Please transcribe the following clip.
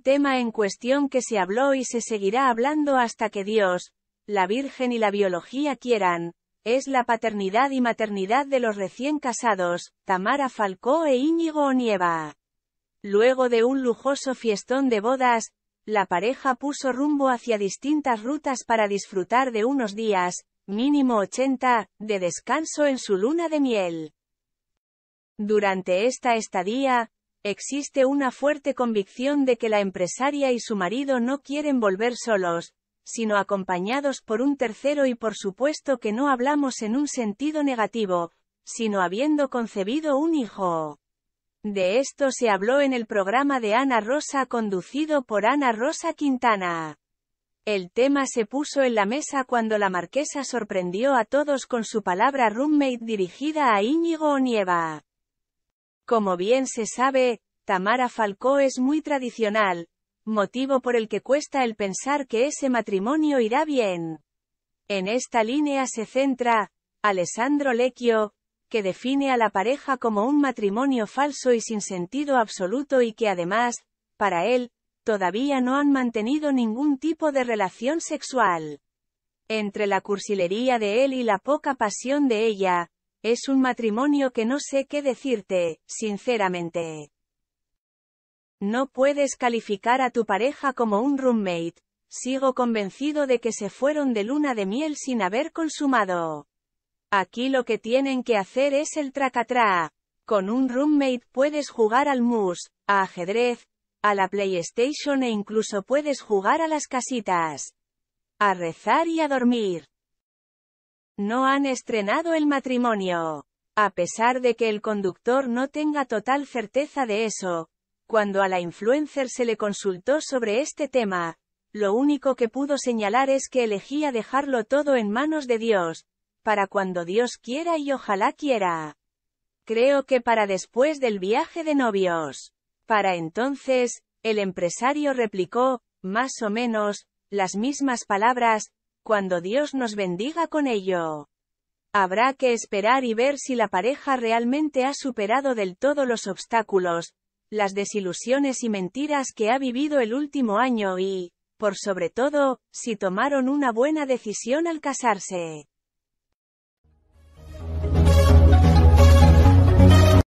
tema en cuestión que se habló y se seguirá hablando hasta que Dios, la Virgen y la biología quieran, es la paternidad y maternidad de los recién casados, Tamara Falcó e Íñigo Onieva. Luego de un lujoso fiestón de bodas, la pareja puso rumbo hacia distintas rutas para disfrutar de unos días, mínimo 80, de descanso en su luna de miel. Durante esta estadía, Existe una fuerte convicción de que la empresaria y su marido no quieren volver solos, sino acompañados por un tercero y por supuesto que no hablamos en un sentido negativo, sino habiendo concebido un hijo. De esto se habló en el programa de Ana Rosa conducido por Ana Rosa Quintana. El tema se puso en la mesa cuando la marquesa sorprendió a todos con su palabra roommate dirigida a Íñigo Onieva. Como bien se sabe, Tamara Falcó es muy tradicional, motivo por el que cuesta el pensar que ese matrimonio irá bien. En esta línea se centra, Alessandro Lecchio, que define a la pareja como un matrimonio falso y sin sentido absoluto y que además, para él, todavía no han mantenido ningún tipo de relación sexual. Entre la cursilería de él y la poca pasión de ella, es un matrimonio que no sé qué decirte, sinceramente. No puedes calificar a tu pareja como un roommate. Sigo convencido de que se fueron de luna de miel sin haber consumado. Aquí lo que tienen que hacer es el tracatra. Con un roommate puedes jugar al mus, a ajedrez, a la PlayStation e incluso puedes jugar a las casitas. A rezar y a dormir. No han estrenado el matrimonio. A pesar de que el conductor no tenga total certeza de eso, cuando a la influencer se le consultó sobre este tema, lo único que pudo señalar es que elegía dejarlo todo en manos de Dios, para cuando Dios quiera y ojalá quiera. Creo que para después del viaje de novios. Para entonces, el empresario replicó, más o menos, las mismas palabras, cuando Dios nos bendiga con ello. Habrá que esperar y ver si la pareja realmente ha superado del todo los obstáculos, las desilusiones y mentiras que ha vivido el último año y, por sobre todo, si tomaron una buena decisión al casarse.